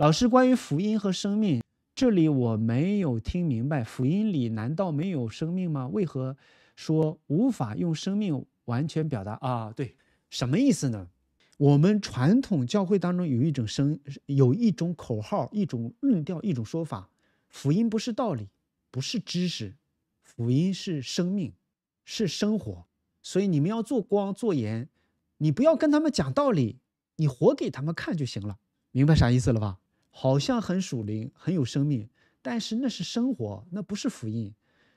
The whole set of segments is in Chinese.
老师，关于福音和生命，这里我没有听明白。福音里难道没有生命吗？为何说无法用生命完全表达啊？对，什么意思呢？我们传统教会当中有一种生，有一种口号，一种论调，一种说法：福音不是道理，不是知识，福音是生命，是生活。所以你们要做光做盐，你不要跟他们讲道理，你活给他们看就行了。明白啥意思了吧？好像很属灵，很有生命，但是那是生活，那不是福音。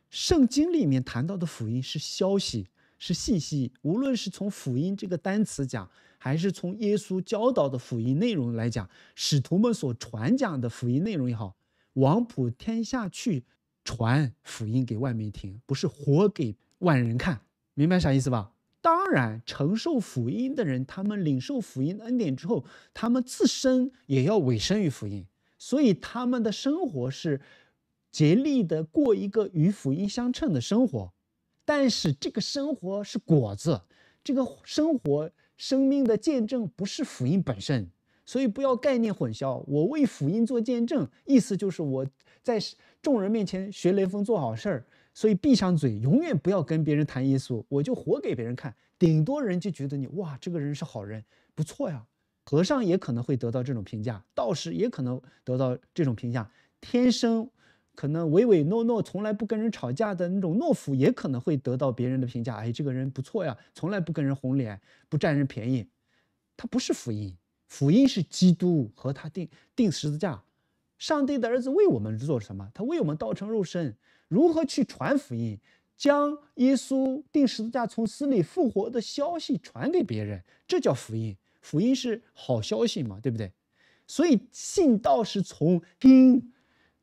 圣经里面谈到的福音是消息，是信息。无论是从福音这个单词讲，还是从耶稣教导的福音内容来讲，使徒们所传讲的福音内容也好，王普天下去传福音给外面听，不是活给万人看，明白啥意思吧？当然，承受福音的人，他们领受福音恩典之后，他们自身也要委身于福音，所以他们的生活是竭力的过一个与福音相称的生活。但是这个生活是果子，这个生活生命的见证不是福音本身，所以不要概念混淆。我为福音做见证，意思就是我在众人面前学雷锋做好事儿。所以闭上嘴，永远不要跟别人谈耶稣，我就活给别人看，顶多人就觉得你哇，这个人是好人，不错呀。和尚也可能会得到这种评价，道士也可能得到这种评价。天生可能唯唯诺诺，从来不跟人吵架的那种懦夫，也可能会得到别人的评价。哎，这个人不错呀，从来不跟人红脸，不占人便宜。他不是福音，福音是基督和他定定十字架。上帝的儿子为我们做什么？他为我们道成肉身，如何去传福音？将耶稣定十字架、从死里复活的消息传给别人，这叫福音。福音是好消息嘛？对不对？所以信道是从听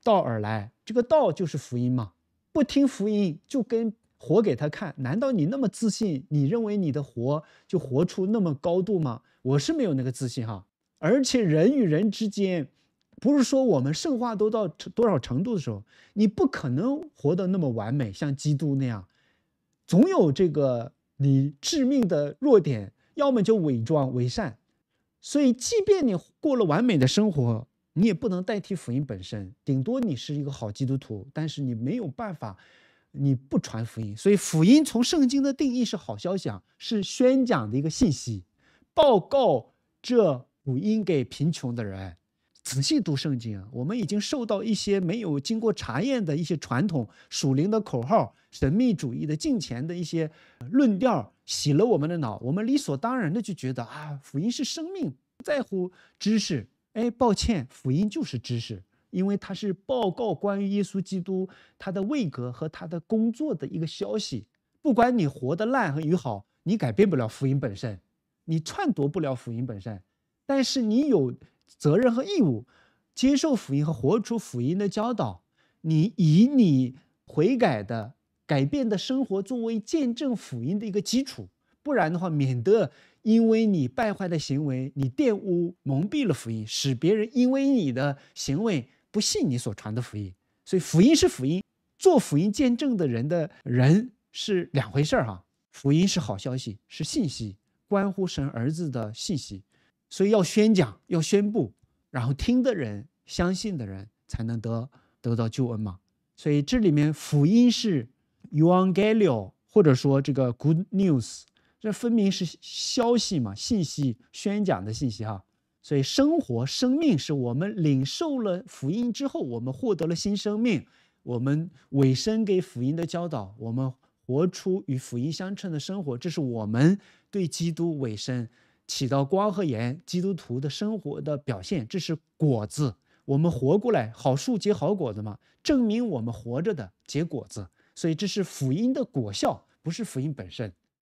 道而来，这个道就是福音嘛。不听福音，就跟活给他看。难道你那么自信？你认为你的活就活出那么高度吗？我是没有那个自信哈。而且人与人之间。不是说我们圣化都到多少程度的时候，你不可能活得那么完美，像基督那样，总有这个你致命的弱点，要么就伪装伪善。所以，即便你过了完美的生活，你也不能代替福音本身。顶多你是一个好基督徒，但是你没有办法，你不传福音。所以，福音从圣经的定义是好消息，啊，是宣讲的一个信息，报告这福音给贫穷的人。仔细读圣经啊，我们已经受到一些没有经过查验的一些传统属灵的口号、神秘主义的近前的一些论调洗了我们的脑，我们理所当然的就觉得啊，福音是生命，不在乎知识。哎，抱歉，福音就是知识，因为它是报告关于耶稣基督他的位格和他的工作的一个消息。不管你活得烂和与好，你改变不了福音本身，你篡夺不了福音本身，但是你有。责任和义务，接受福音和活出福音的教导。你以你悔改的、改变的生活作为见证福音的一个基础，不然的话，免得因为你败坏的行为，你玷污、蒙蔽了福音，使别人因为你的行为不信你所传的福音。所以，福音是福音，做福音见证的人的人是两回事儿哈。福音是好消息，是信息，关乎神儿子的信息。所以要宣讲，要宣布，然后听的人、相信的人才能得得到救恩嘛。所以这里面福音是 Evangelio，或者说这个 Good News，这分明是消息嘛，信息、宣讲的信息哈。所以生活、生命是我们领受了福音之后，我们获得了新生命。我们委身给福音的教导，我们活出与福音相称的生活，这是我们对基督委身。起到光和盐，基督徒的生活的表现，这是果子。我们活过来，好树结好果子嘛，证明我们活着的结果子。所以这是福音的果效，不是福音本身。